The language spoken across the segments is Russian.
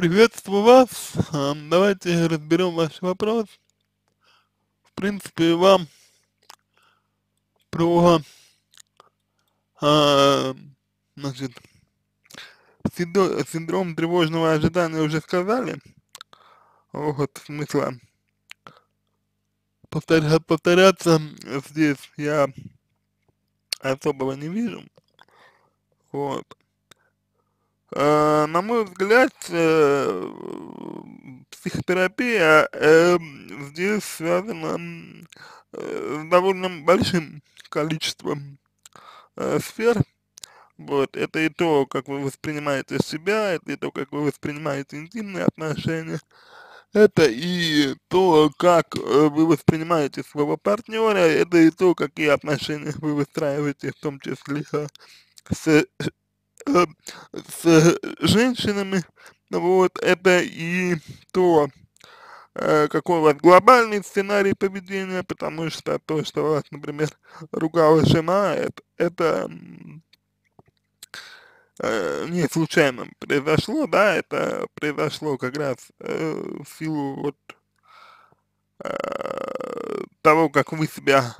Приветствую вас. А, давайте разберем ваш вопрос. В принципе, вам про а, значит, синдром тревожного ожидания уже сказали. Вот смысла повторяться здесь я особого не вижу. Вот. Э, на мой взгляд, э, психотерапия э, здесь связана э, с довольно большим количеством э, сфер. Вот, это и то, как вы воспринимаете себя, это и то, как вы воспринимаете интимные отношения, это и то, как э, вы воспринимаете своего партнера, это и то, какие отношения вы выстраиваете, в том числе с Э, с э, женщинами, вот, это и то, э, какой у вас глобальный сценарий поведения, потому что то, что вас, например, ругала жена, это, это не случайно произошло, да, это произошло как раз в силу вот того, как вы себя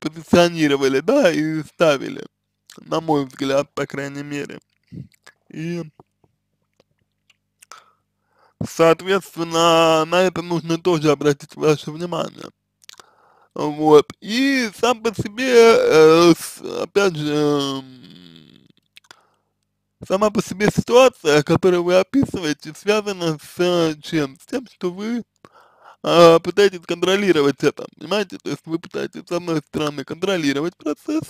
позиционировали, да, и ставили на мой взгляд, по крайней мере. И, соответственно, на это нужно тоже обратить ваше внимание. Вот, и сам по себе, э, опять же, эм, сама по себе ситуация, которую вы описываете, связана с э, чем? С тем, что вы э, пытаетесь контролировать это, понимаете? То есть вы пытаетесь, с одной стороны, контролировать процесс,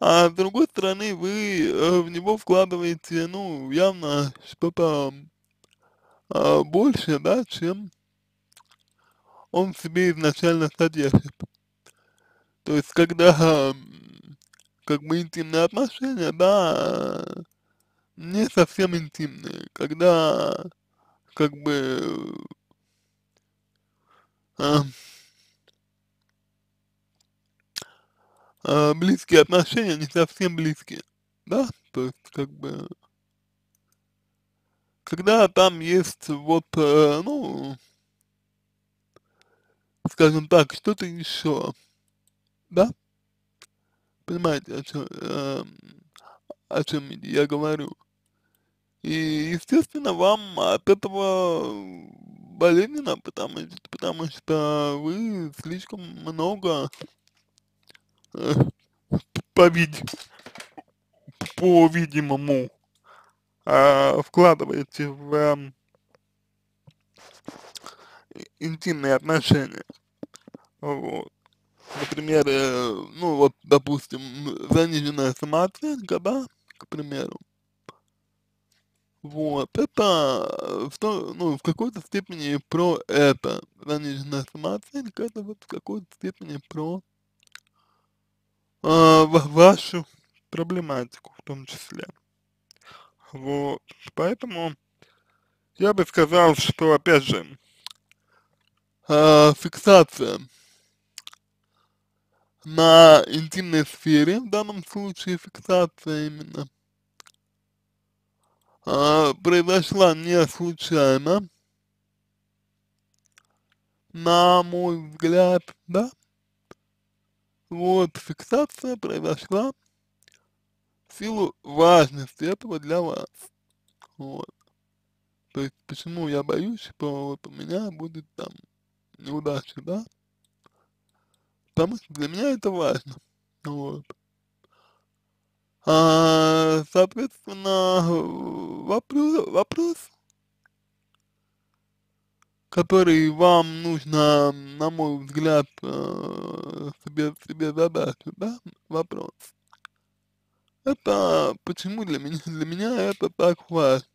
а с другой стороны вы э, в него вкладываете, ну, явно что-то э, больше, да, чем он себе изначально содержит. То есть, когда э, как бы интимные отношения, да, не совсем интимные, когда как бы э, э, близкие отношения не совсем близкие, да, то есть как бы, когда там есть вот, э, ну, скажем так, что-то еще, да, понимаете, о чем, э, о чем я говорю. И, естественно, вам от этого болезненно, потому, потому что вы слишком много по, вид... по видимому э, а, вкладываете в э, интимные отношения. Вот. Например, э, ну вот, допустим, заниженная самооценка, да, к примеру. Вот, это, в то ну, в какой-то степени про это. Заниженная самооценка, это вот в какой-то степени про а, вашу проблематику в том числе. Вот, поэтому я бы сказал, что, опять же, э, фиксация на интимной сфере, в данном случае фиксация именно, э, произошла не случайно, на мой взгляд, да, вот, фиксация произошла в силу важности этого для вас. Вот. То есть, почему я боюсь, что вот у меня будет там неудача, да? Потому что для меня это важно. Вот. А, соответственно, вопрос, вопрос который вам нужно, на мой взгляд, э, себе, себе задать, да, вопрос. Это почему для меня, для меня это так важно?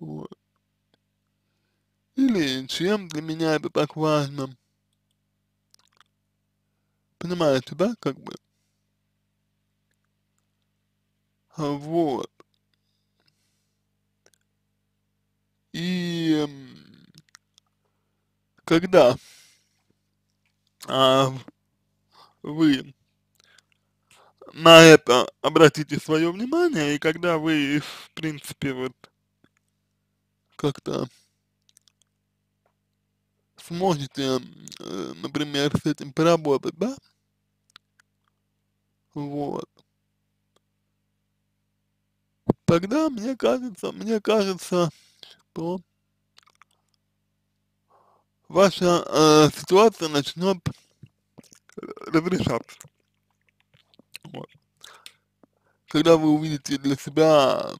Вот. Или чем для меня это так важно? Понимаете, да, как бы? А вот. И когда а, вы на это обратите свое внимание, и когда вы, в принципе, вот как-то сможете, э, например, с этим поработать, да? Вот. Тогда мне кажется, мне кажется, что ваша э, ситуация начнет разрешаться. Вот. Когда вы увидите для себя,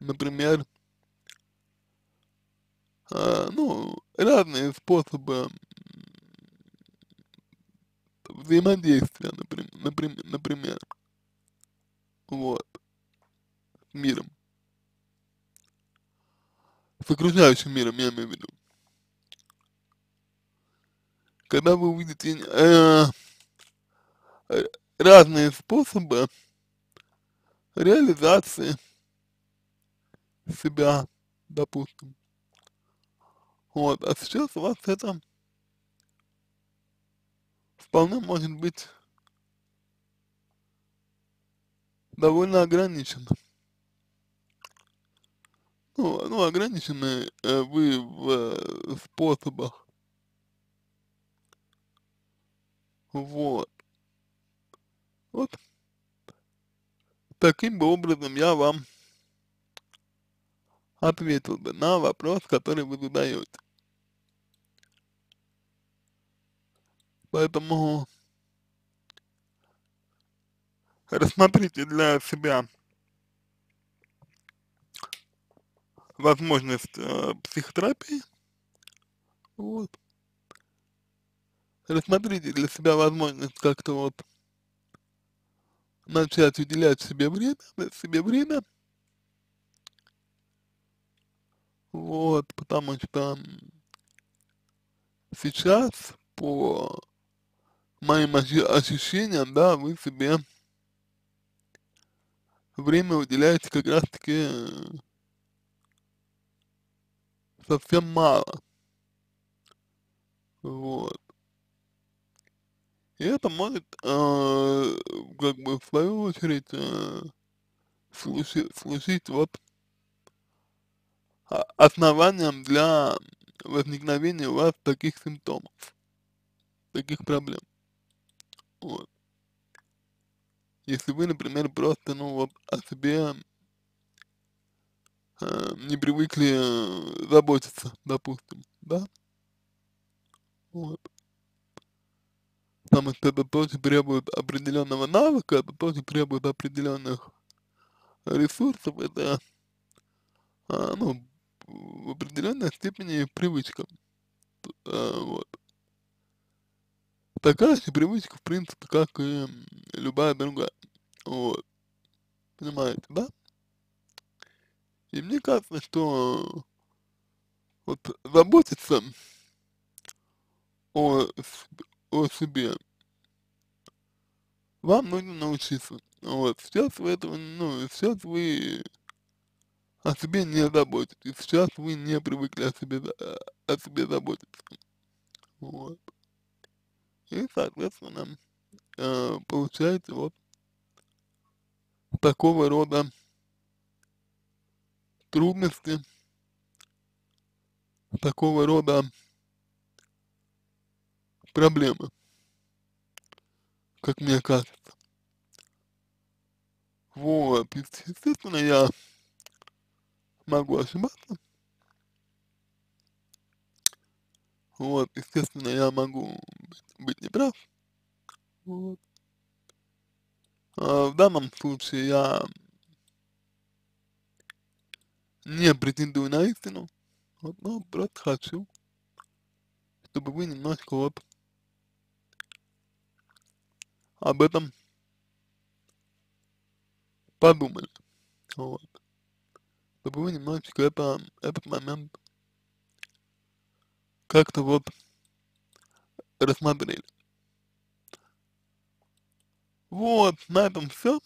например, э, ну, разные способы взаимодействия, например, например, например вот, с миром выгружающим миром, я имею в виду. Когда вы увидите э, разные способы реализации себя, допустим. Вот, а сейчас у вас это вполне может быть довольно ограничено ну, ну, ограничены э, вы в э, способах. Вот. Вот. Таким бы образом я вам ответил бы на вопрос, который вы задаете. Поэтому рассмотрите для себя возможность э, психотерапии. Вот. Рассмотрите для себя возможность как-то вот начать уделять себе время, себе время. Вот, потому что сейчас по моим ощущениям, да, вы себе время уделяете как раз-таки совсем мало. Вот. И это может, э, как бы, в свою очередь, э, служить, вот основанием для возникновения у вас таких симптомов, таких проблем. Вот. Если вы, например, просто, ну, вот, о себе э, не привыкли э, заботиться, допустим, да? Вот. Потому что это тоже требует определенного навыка, это тоже требует определенных ресурсов, это, а, ну, в определенной степени привычка. А, вот. Такая же привычка, в принципе, как и любая другая. Вот. Понимаете, да? И мне кажется, что э, вот заботиться о, о себе вам нужно научиться. Вот, сейчас вы этого, ну, сейчас вы о себе не заботитесь, сейчас вы не привыкли о себе, о себе заботиться. Вот. И, соответственно, э, получаете вот такого рода трудности такого рода проблемы, как мне кажется. Вот, естественно, я могу ошибаться. Вот, естественно, я могу быть неправ. Вот. А в данном случае я не претендую на истину, но просто хочу, чтобы вы немножко вот об этом подумали. Вот. Чтобы вы немножечко это, этот момент как-то вот рассмотрели. Вот, на этом все.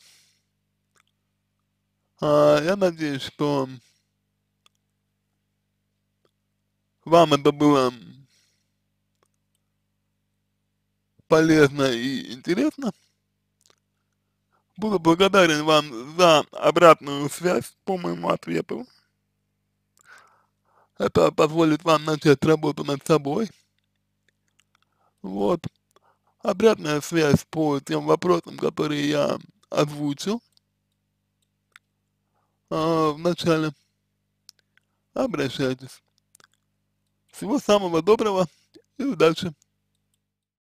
А, я надеюсь, что вам это было полезно и интересно. Буду благодарен вам за обратную связь по моему ответу. Это позволит вам начать работу над собой. Вот. Обратная связь по тем вопросам, которые я озвучил э, а, в начале. Обращайтесь. Всего самого доброго и удачи!